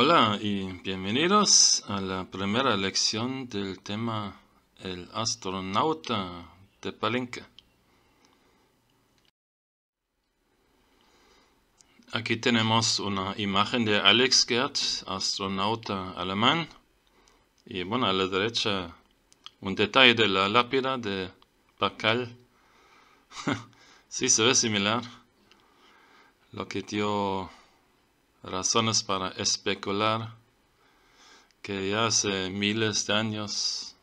Hola y bienvenidos a la primera lección del tema El astronauta de Palenque. Aquí tenemos una imagen de Alex Gerd, astronauta alemán. Y bueno, a la derecha un detalle de la lápida de Bacal. sí, se ve similar. Lo que dio razones para especular que ya hace miles de años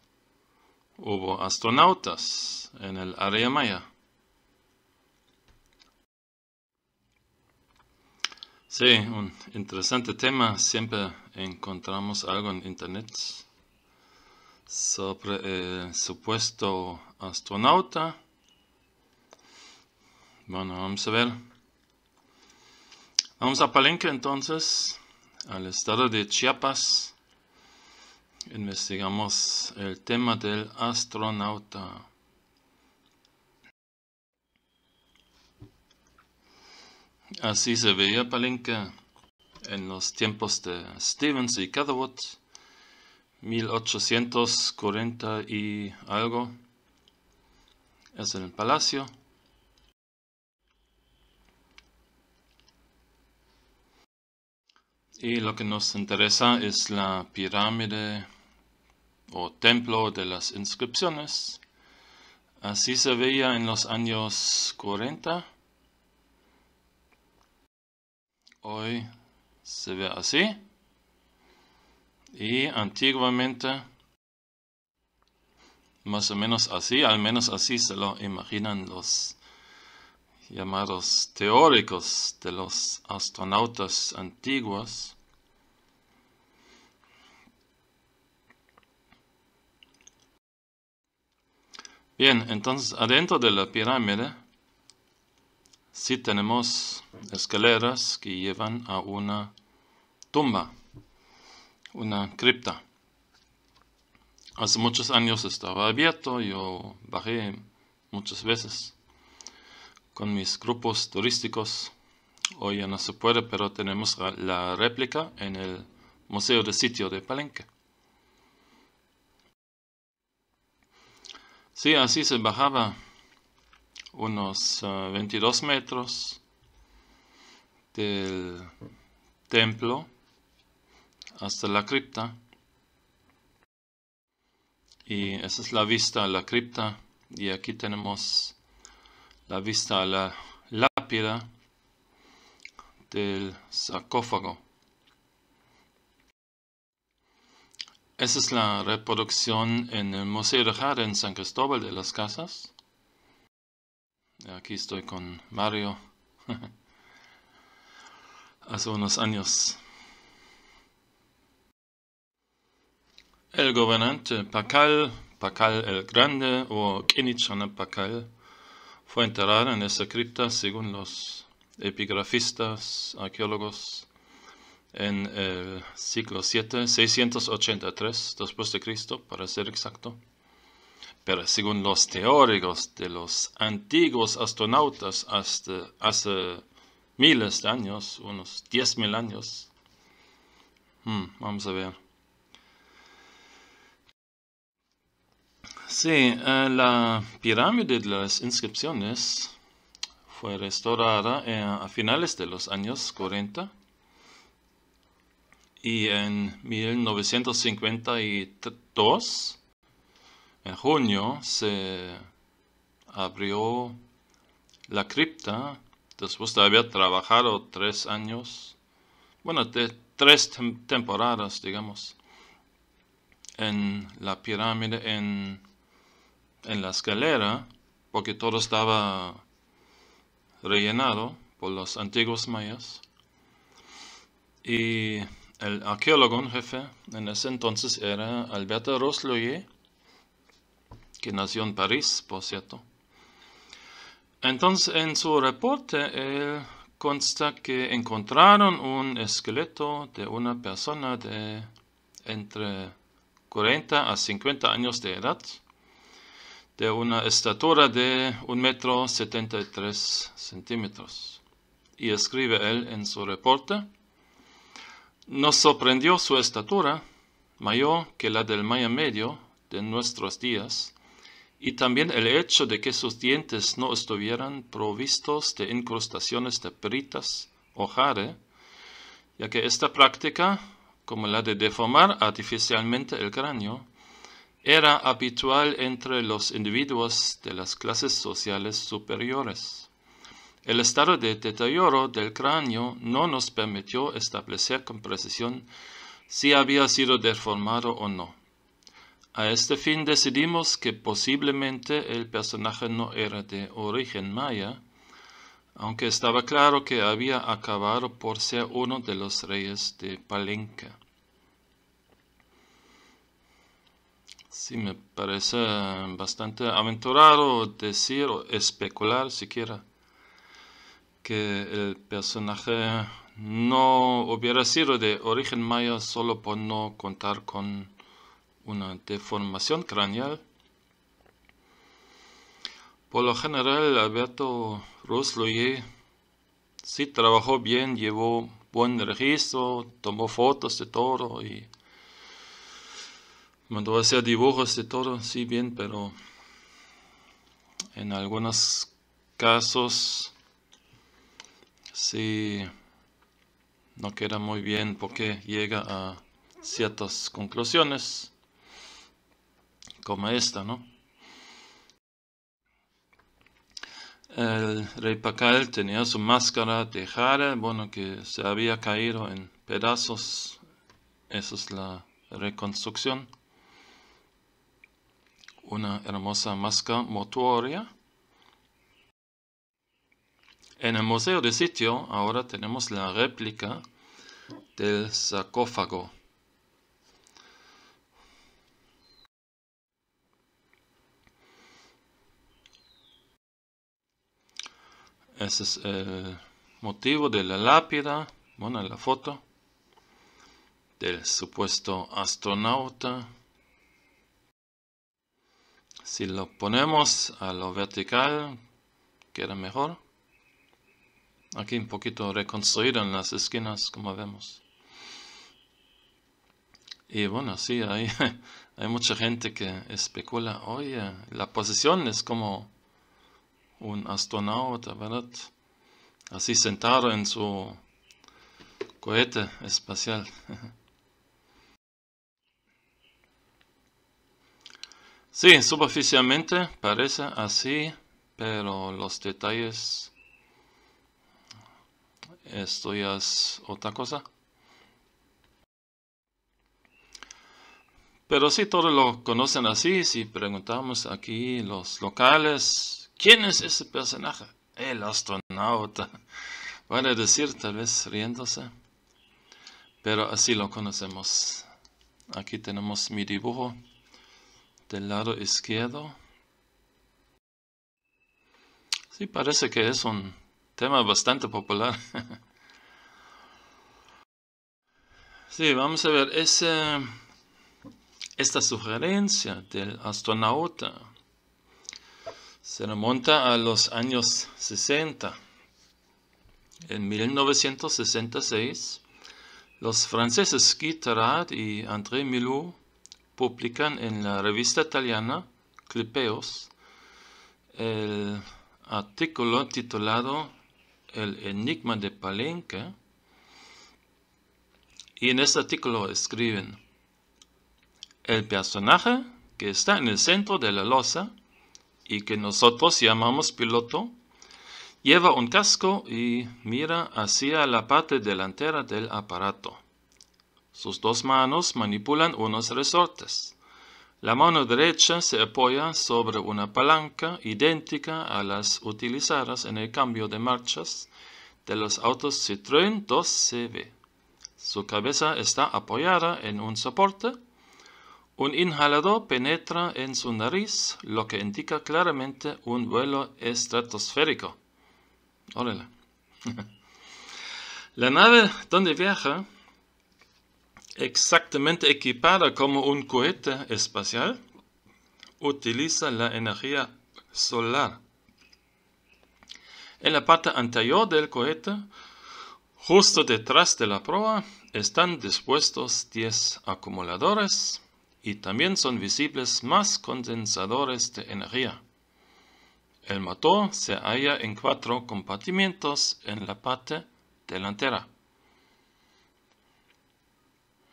hubo astronautas en el área maya. Sí, un interesante tema. Siempre encontramos algo en internet sobre el supuesto astronauta. Bueno, vamos a ver. Vamos a Palenque entonces, al estado de Chiapas. Investigamos el tema del astronauta. Así se veía Palenque en los tiempos de Stevens y Catherwood, 1840 y algo. Es en el palacio. Y lo que nos interesa es la pirámide o templo de las inscripciones. Así se veía en los años 40. Hoy se ve así. Y antiguamente, más o menos así, al menos así se lo imaginan los llamados teóricos de los astronautas antiguos. Bien, entonces adentro de la pirámide sí tenemos escaleras que llevan a una tumba, una cripta. Hace muchos años estaba abierto, yo bajé muchas veces con mis grupos turísticos. Hoy ya no se puede, pero tenemos la réplica en el Museo de Sitio de Palenque. Sí, así se bajaba unos 22 ah, metros del templo hasta la cripta. Y esa es la vista a la cripta. Y aquí tenemos la vista a la lápida del sarcófago. Esa es la reproducción en el Museo de jardín en San Cristóbal de las Casas. Aquí estoy con Mario. Hace unos años. El gobernante Pacal, Pacal el Grande o Kinichana Pacal, fue enterrado en esa cripta según los epigrafistas, arqueólogos en el siglo 7, 683 después de Cristo, para ser exacto. Pero según los teóricos de los antiguos astronautas hasta hace miles de años, unos 10.000 años, hmm, vamos a ver. Sí, eh, la pirámide de las inscripciones fue restaurada eh, a finales de los años 40 y en 1952, en junio, se abrió la cripta después de haber trabajado tres años, bueno, tres temporadas, digamos, en la pirámide, en, en la escalera, porque todo estaba rellenado por los antiguos mayas. Y el arqueólogo en jefe en ese entonces era Alberto Rosloyer, que nació en París, por cierto. Entonces, en su reporte, él consta que encontraron un esqueleto de una persona de entre 40 a 50 años de edad, de una estatura de 1 metro 73 centímetros. Y escribe él en su reporte, nos sorprendió su estatura, mayor que la del maya medio de nuestros días, y también el hecho de que sus dientes no estuvieran provistos de incrustaciones de peritas o jade, ya que esta práctica, como la de deformar artificialmente el cráneo, era habitual entre los individuos de las clases sociales superiores. El estado de deterioro del cráneo no nos permitió establecer con precisión si había sido deformado o no. A este fin decidimos que posiblemente el personaje no era de origen maya, aunque estaba claro que había acabado por ser uno de los reyes de Palenque. Sí, me parece bastante aventurado decir o especular siquiera que el personaje no hubiera sido de origen maya solo por no contar con una deformación craneal. Por lo general, Alberto Rosloyer sí trabajó bien, llevó buen registro, tomó fotos de todo y mandó a hacer dibujos de todo, sí bien, pero en algunos casos si no queda muy bien porque llega a ciertas conclusiones como esta, ¿no? El rey Pacal tenía su máscara de bueno, que se había caído en pedazos. Esa es la reconstrucción. Una hermosa máscara mortuoria en el museo de sitio ahora tenemos la réplica del sarcófago. Ese es el motivo de la lápida, bueno, la foto del supuesto astronauta. Si lo ponemos a lo vertical, queda mejor aquí un poquito reconstruido en las esquinas, como vemos. Y bueno, sí, hay, hay mucha gente que especula, oye, la posición es como un astronauta, ¿verdad? Así sentado en su cohete espacial. Sí, superficialmente parece así, pero los detalles esto ya es otra cosa. Pero si todos lo conocen así. Si preguntamos aquí los locales, ¿quién es ese personaje? El astronauta. Van a decir, tal vez riéndose. Pero así lo conocemos. Aquí tenemos mi dibujo del lado izquierdo. Sí, parece que es un Tema bastante popular. sí, vamos a ver ese, eh, esta sugerencia del astronauta. Se remonta a los años 60. En 1966, los franceses Guy y André Milou publican en la revista italiana Clipeos el artículo titulado el enigma de Palenque. Y en este artículo escriben, el personaje que está en el centro de la losa y que nosotros llamamos piloto, lleva un casco y mira hacia la parte delantera del aparato. Sus dos manos manipulan unos resortes. La mano derecha se apoya sobre una palanca idéntica a las utilizadas en el cambio de marchas de los autos Citroën 2CV. Su cabeza está apoyada en un soporte. Un inhalador penetra en su nariz, lo que indica claramente un vuelo estratosférico. Órale. La nave donde viaja exactamente equipada como un cohete espacial, utiliza la energía solar. En la parte anterior del cohete, justo detrás de la proa, están dispuestos 10 acumuladores y también son visibles más condensadores de energía. El motor se halla en cuatro compartimientos en la parte delantera.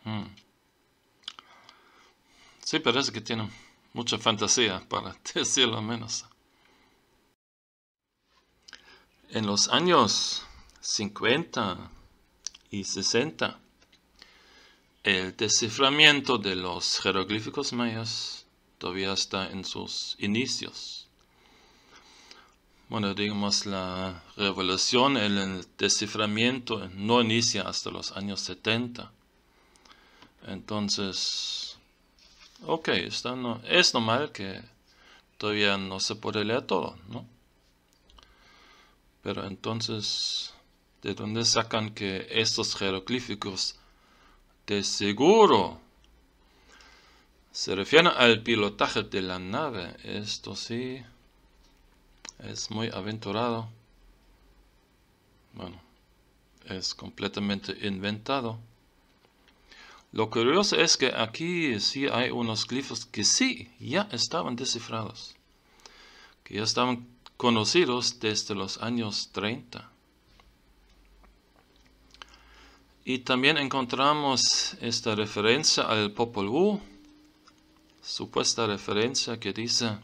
Mm. Sí, parece que tiene mucha fantasía, para decirlo menos. En los años 50 y 60, el desciframiento de los jeroglíficos mayas todavía está en sus inicios. Bueno, digamos, la revolución, el desciframiento no inicia hasta los años 70 entonces, ok, es normal que todavía no se puede leer todo, ¿no? Pero entonces, ¿de dónde sacan que estos jeroglíficos de seguro se refieren al pilotaje de la nave? Esto sí es muy aventurado. Bueno, es completamente inventado. Lo curioso es que aquí sí hay unos glifos que sí ya estaban descifrados, que ya estaban conocidos desde los años 30. Y también encontramos esta referencia al Popol Vuh, supuesta referencia que dice,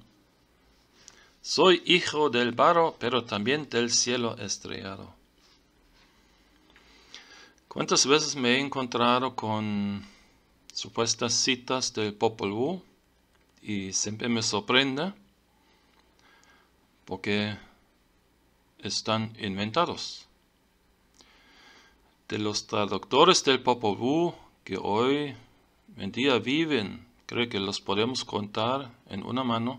soy hijo del barro, pero también del cielo estrellado. ¿Cuántas veces me he encontrado con supuestas citas del Popol Vuh? Y siempre me sorprende porque están inventados. De los traductores del Popol Vuh que hoy en día viven, creo que los podemos contar en una mano.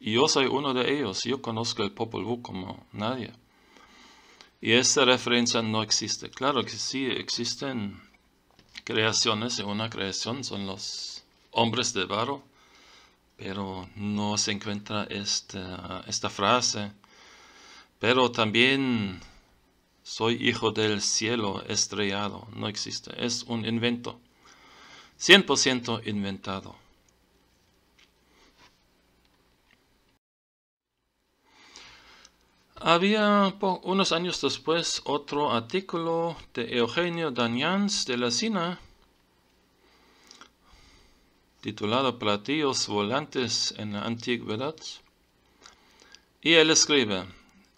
Y yo soy uno de ellos, yo conozco el Popol Vuh como nadie. Y esta referencia no existe. Claro que sí existen creaciones y una creación son los hombres de barro, pero no se encuentra esta, esta frase. Pero también soy hijo del cielo estrellado. No existe. Es un invento. 100% inventado. Había unos años después otro artículo de Eugenio Danians de la Sina titulado Platillos volantes en la antigüedad. Y él escribe,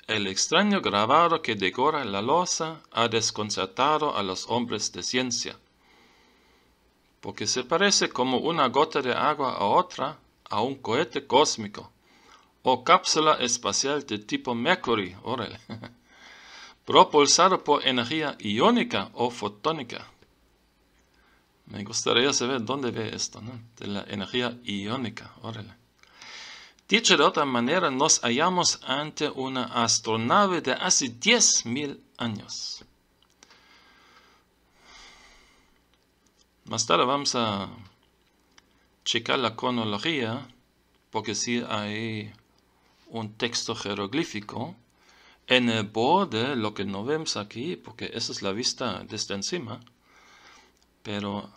el extraño grabado que decora la losa ha desconcertado a los hombres de ciencia, porque se parece como una gota de agua a otra a un cohete cósmico o cápsula espacial de tipo Mercury, órale, propulsada por energía iónica o fotónica. Me gustaría saber dónde ve esto, ¿no? de la energía iónica, órale. Dicho de otra manera, nos hallamos ante una astronave de hace 10.000 años. Más tarde vamos a checar la cronología, porque si hay un texto jeroglífico en el borde, lo que no vemos aquí, porque esa es la vista desde encima, pero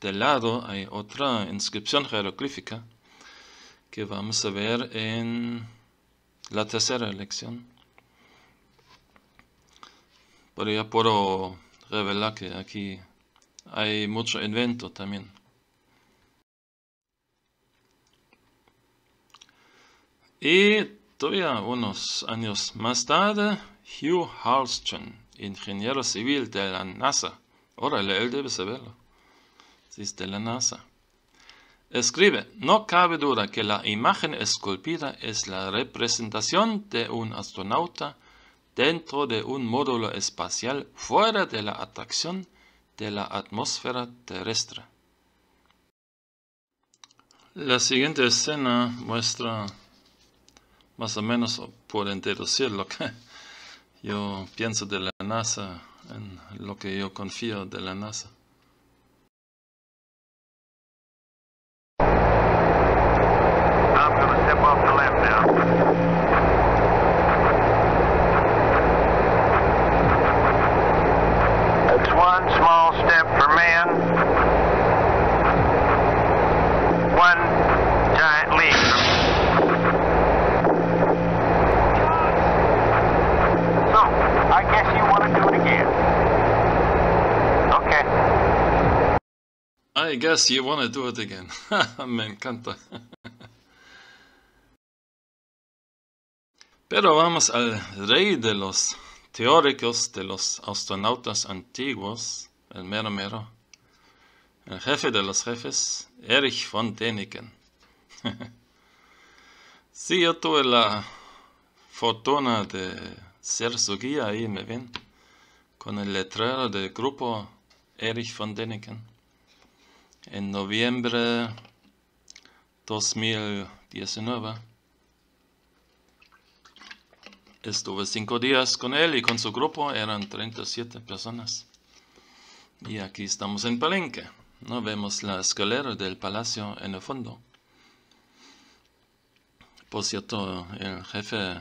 del lado hay otra inscripción jeroglífica que vamos a ver en la tercera lección. Pero ya puedo revelar que aquí hay mucho invento también. Y todavía unos años más tarde, Hugh Halston, ingeniero civil de la NASA, órale, él debe saberlo, es de la NASA, escribe, no cabe duda que la imagen esculpida es la representación de un astronauta dentro de un módulo espacial fuera de la atracción de la atmósfera terrestre. La siguiente escena muestra más o menos por introducir lo que yo pienso de la NASA, en lo que yo confío de la NASA. I guess you want to do it again. Me encanta. Pero vamos al rey de los teóricos de los astronautas antiguos, el mero mero, el jefe de los jefes, Erich von Däniken. sí, yo tuve la fortuna de ser su guía ahí, me ven, con el letrero del grupo Erich von Däniken en noviembre 2019. Estuve cinco días con él y con su grupo, eran 37 personas. Y aquí estamos en Palenque. ¿no? Vemos la escalera del palacio en el fondo. Por cierto, el jefe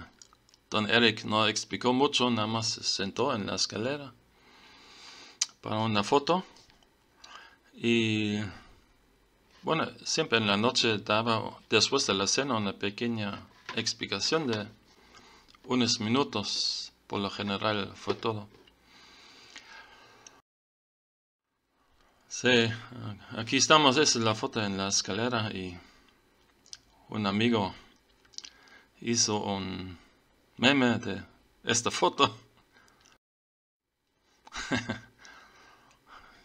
Don Eric no explicó mucho, nada más se sentó en la escalera para una foto. Y bueno, siempre en la noche daba, después de la cena, una pequeña explicación de unos minutos. Por lo general fue todo. Sí, aquí estamos, esa es la foto en la escalera y un amigo hizo un meme de esta foto.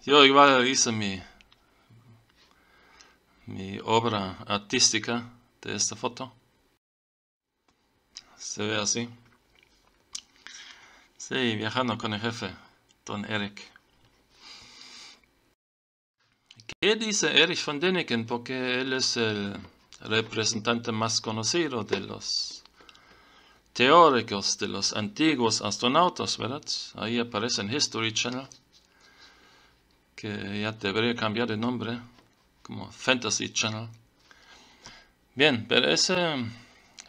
Yo igual hice mi, obra artística de esta foto. Se ve así. Sí, viajando con el jefe, don Eric. ¿Qué dice Erich von Däniken? Porque él es el representante más conocido de los teóricos, de los antiguos astronautas, ¿verdad? Ahí aparece en History Channel que ya debería cambiar de nombre como Fantasy Channel. Bien, pero ese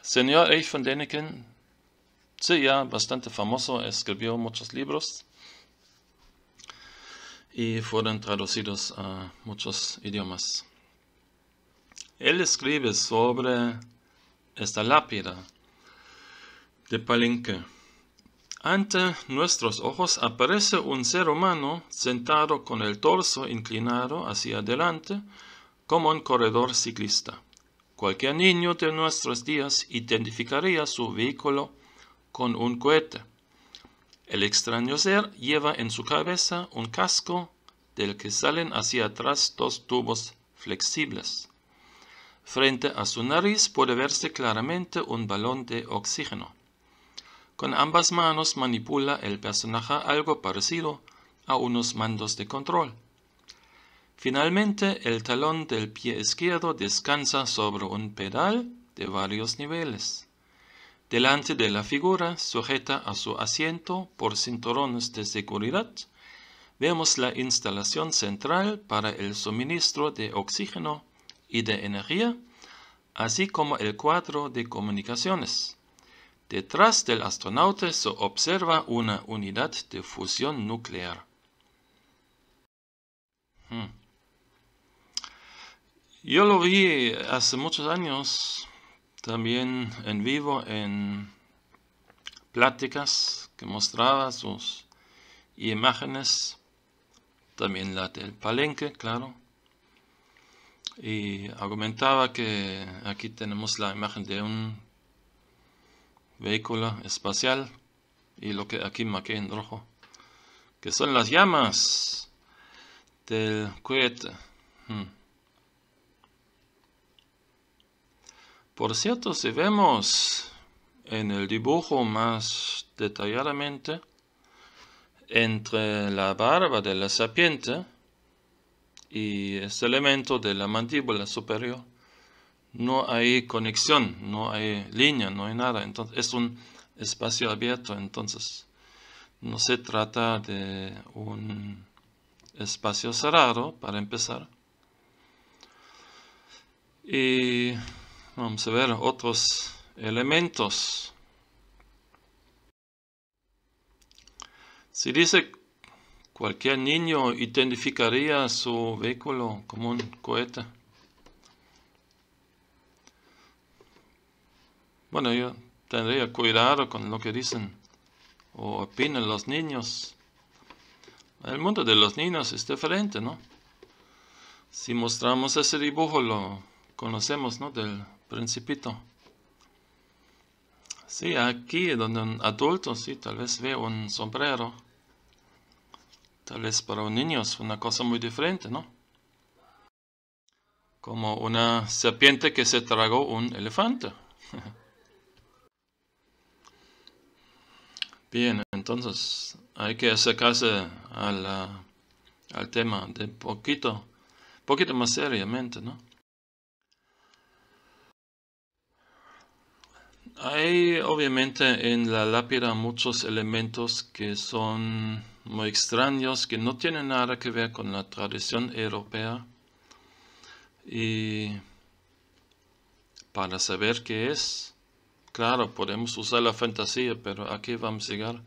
señor Eich von Däniken, sí, ya bastante famoso, escribió muchos libros y fueron traducidos a muchos idiomas. Él escribe sobre esta lápida de Palenque. Ante nuestros ojos aparece un ser humano sentado con el torso inclinado hacia adelante como un corredor ciclista. Cualquier niño de nuestros días identificaría su vehículo con un cohete. El extraño ser lleva en su cabeza un casco del que salen hacia atrás dos tubos flexibles. Frente a su nariz puede verse claramente un balón de oxígeno. Con ambas manos manipula el personaje algo parecido a unos mandos de control. Finalmente, el talón del pie izquierdo descansa sobre un pedal de varios niveles. Delante de la figura, sujeta a su asiento por cinturones de seguridad, vemos la instalación central para el suministro de oxígeno y de energía, así como el cuadro de comunicaciones. Detrás del astronauta se observa una unidad de fusión nuclear. Hmm. Yo lo vi eh, hace muchos años también en vivo en pláticas que mostraba sus imágenes, también la del palenque, claro. Y argumentaba que aquí tenemos la imagen de un vehículo espacial y lo que aquí marqué en rojo que son las llamas del cohete hmm. por cierto si vemos en el dibujo más detalladamente entre la barba de la serpiente y este elemento de la mandíbula superior no hay conexión, no hay línea, no hay nada. Entonces es un espacio abierto, entonces no se trata de un espacio cerrado para empezar. Y vamos a ver otros elementos. Si dice cualquier niño identificaría su vehículo como un cohete. Bueno, yo tendría cuidado con lo que dicen o opinan los niños. El mundo de los niños es diferente, ¿no? Si mostramos ese dibujo, lo conocemos, ¿no? Del principito. Sí, aquí donde un adulto, sí, tal vez ve un sombrero. Tal vez para un niño es una cosa muy diferente, ¿no? Como una serpiente que se tragó un elefante. Bien, entonces hay que acercarse al tema de poquito, poquito más seriamente, ¿no? Hay obviamente en la lápida muchos elementos que son muy extraños, que no tienen nada que ver con la tradición europea. Y para saber qué es, Claro, podemos usar la fantasía, pero aquí vamos a llegar?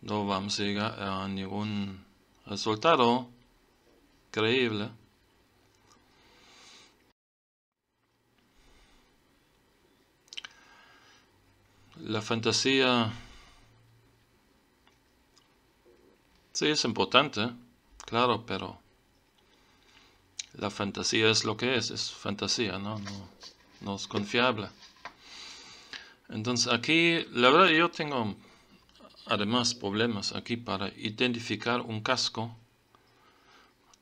No vamos a llegar a ningún resultado creíble. La fantasía sí es importante, claro, pero la fantasía es lo que es, es fantasía, ¿no? No, no es confiable. Entonces aquí, la verdad yo tengo además problemas aquí para identificar un casco.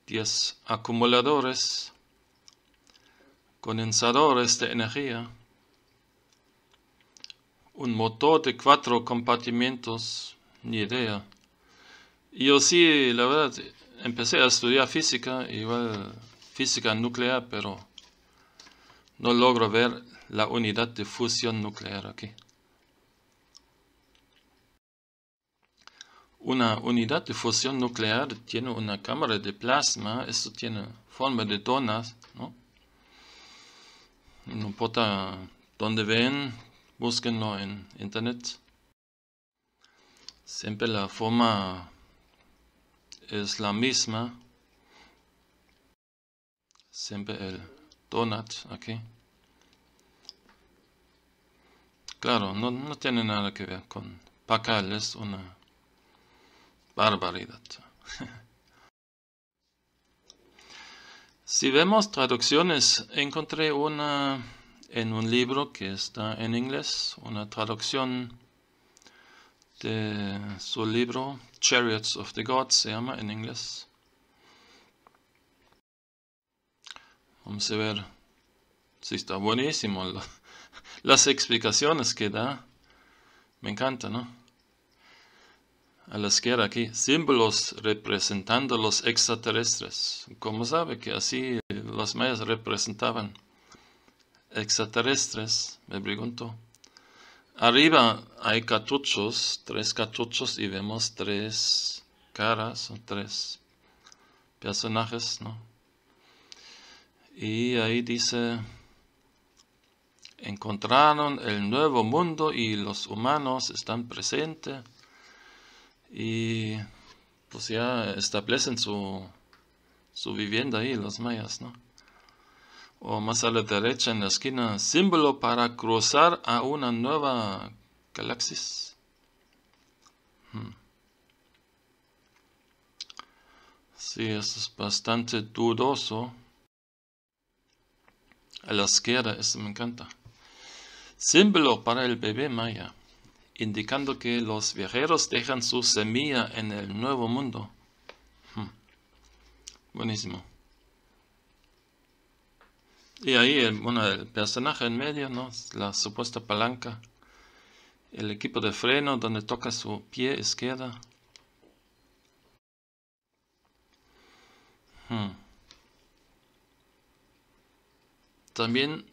10 acumuladores, condensadores de energía, un motor de cuatro compartimentos, ni idea. Yo sí, la verdad, empecé a estudiar física, igual física nuclear, pero no logro ver la unidad de fusión nuclear aquí. Una unidad de fusión nuclear tiene una cámara de plasma, esto tiene forma de donas, ¿no? No importa dónde ven, búsquenlo en internet. Siempre la forma es la misma. Siempre el donut aquí. Claro, no, tiene nada que ver con Pacal, es una barbaridad. si vemos traducciones, encontré una en un libro que está en inglés, una traducción de su libro Chariots of the Gods se llama en inglés. Vamos a ver si está buenísimo las explicaciones que da. Me encanta, ¿no? A la izquierda aquí, símbolos representando los extraterrestres. ¿Cómo sabe que así eh, los mayas representaban extraterrestres? Me pregunto. Arriba hay cartuchos, tres cartuchos y vemos tres caras o tres personajes, ¿no? Y ahí dice encontraron el nuevo mundo y los humanos están presentes y pues ya establecen su, su vivienda ahí, los mayas, ¿no? O más a la derecha en la esquina, símbolo para cruzar a una nueva galaxis Si, hmm. Sí, es bastante dudoso. A la izquierda, eso me encanta símbolo para el bebé maya, indicando que los viajeros dejan su semilla en el nuevo mundo. Hmm. Buenísimo. Y ahí, el, bueno, el personaje en medio, ¿no? La supuesta palanca. El equipo de freno donde toca su pie izquierda. Hmm. También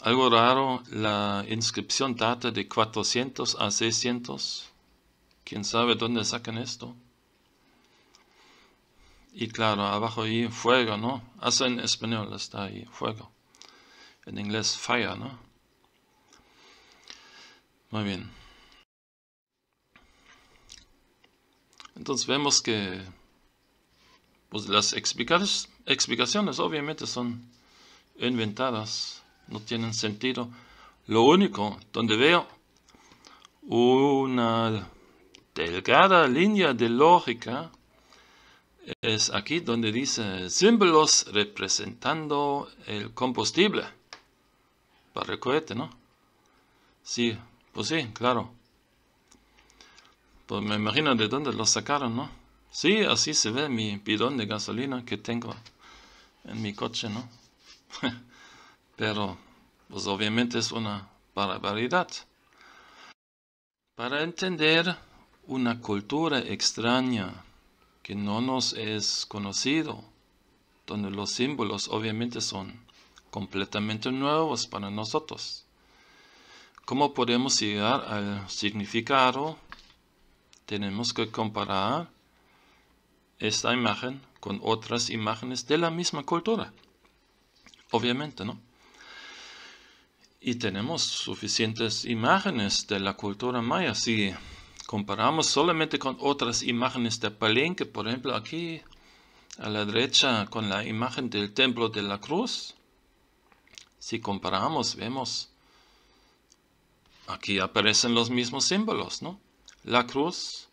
algo raro, la inscripción data de 400 a 600. ¿Quién sabe dónde sacan esto? Y claro, abajo ahí fuego, ¿no? Hasta ah, en español está ahí, fuego. En inglés fire, ¿no? Muy bien. Entonces vemos que pues las explicaciones obviamente son inventadas no tienen sentido. Lo único donde veo una delgada línea de lógica es aquí donde dice símbolos representando el combustible para el cohete, ¿no? Sí, pues sí, claro. Pues me imagino de dónde lo sacaron, ¿no? Sí, así se ve mi bidón de gasolina que tengo en mi coche, ¿no? Pero, pues obviamente es una barbaridad. Para entender una cultura extraña que no nos es conocido, donde los símbolos obviamente son completamente nuevos para nosotros. ¿Cómo podemos llegar al significado? Tenemos que comparar esta imagen con otras imágenes de la misma cultura. Obviamente, ¿no? Y tenemos suficientes imágenes de la cultura maya. Si comparamos solamente con otras imágenes de Palenque, por ejemplo aquí a la derecha con la imagen del templo de la cruz, si comparamos vemos aquí aparecen los mismos símbolos, ¿no? La cruz.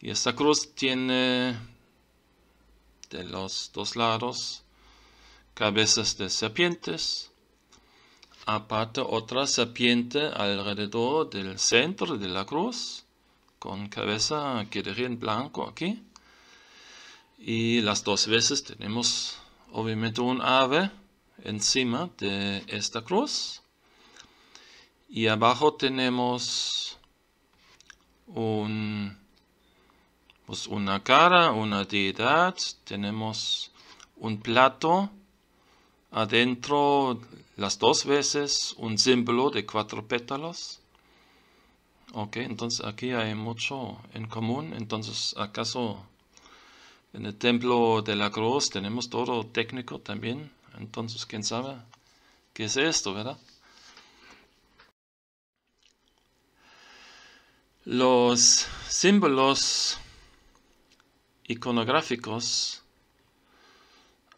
Y esta cruz tiene de los dos lados cabezas de serpientes aparte otra serpiente alrededor del centro de la cruz, con cabeza que en blanco aquí. Y las dos veces tenemos obviamente un ave encima de esta cruz. Y abajo tenemos un, pues una cara, una deidad, tenemos un plato adentro las dos veces un símbolo de cuatro pétalos. Ok, entonces aquí hay mucho en común. Entonces, ¿acaso en el templo de la cruz tenemos todo técnico también? Entonces, ¿quién sabe qué es esto, verdad? Los símbolos iconográficos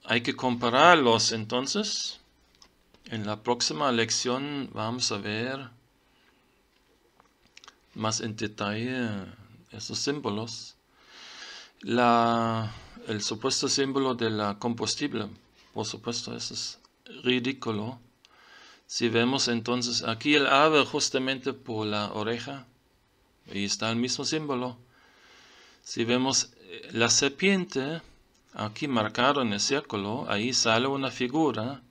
hay que compararlos entonces. En la próxima lección vamos a ver más en detalle esos símbolos. el supuesto símbolo de la combustible, por supuesto, eso es ridículo. Si vemos entonces aquí el ave justamente por la oreja, y está el mismo símbolo. Si vemos eh, la serpiente, Aquí marcado en el círculo, ahí sale una figura,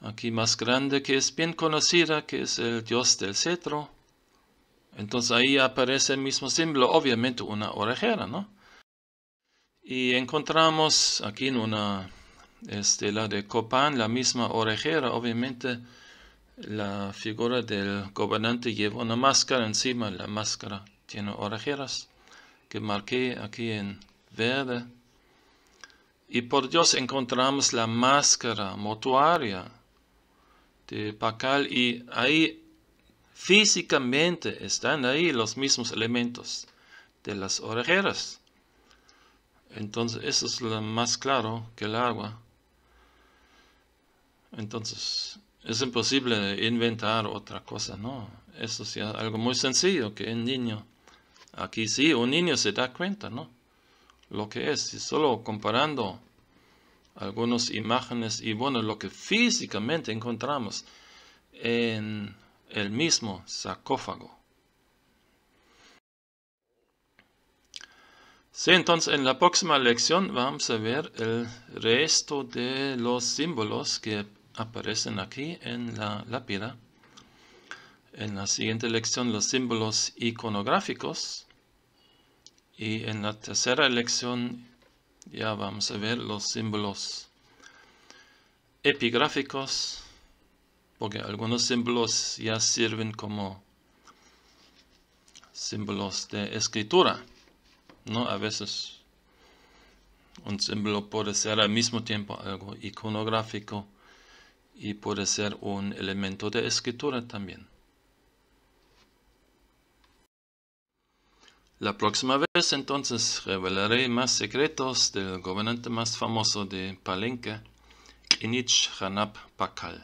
aquí más grande que es bien conocida, que es el dios del cetro. Entonces ahí aparece el mismo símbolo, obviamente una orejera, ¿no? Y encontramos aquí en una estela de Copán la misma orejera, obviamente la figura del gobernante lleva una máscara encima, la máscara tiene orejeras que marqué aquí en verde y por Dios encontramos la máscara motuaria de Pacal y ahí físicamente están ahí los mismos elementos de las orejeras. Entonces eso es lo más claro que el agua. Entonces es imposible inventar otra cosa, ¿no? Eso es algo muy sencillo que un niño, aquí sí, un niño se da cuenta, ¿no? lo que es, solo comparando algunas imágenes y bueno, lo que físicamente encontramos en el mismo sarcófago. Sí, entonces en la próxima lección vamos a ver el resto de los símbolos que aparecen aquí en la lápida. En la siguiente lección los símbolos iconográficos. Y en la tercera lección ya vamos a ver los símbolos epigráficos, porque algunos símbolos ya sirven como símbolos de escritura, ¿no? A veces un símbolo puede ser al mismo tiempo algo iconográfico y puede ser un elemento de escritura también. La próxima vez entonces revelaré más secretos del gobernante más famoso de Palenque, Inich Hanap Pakal.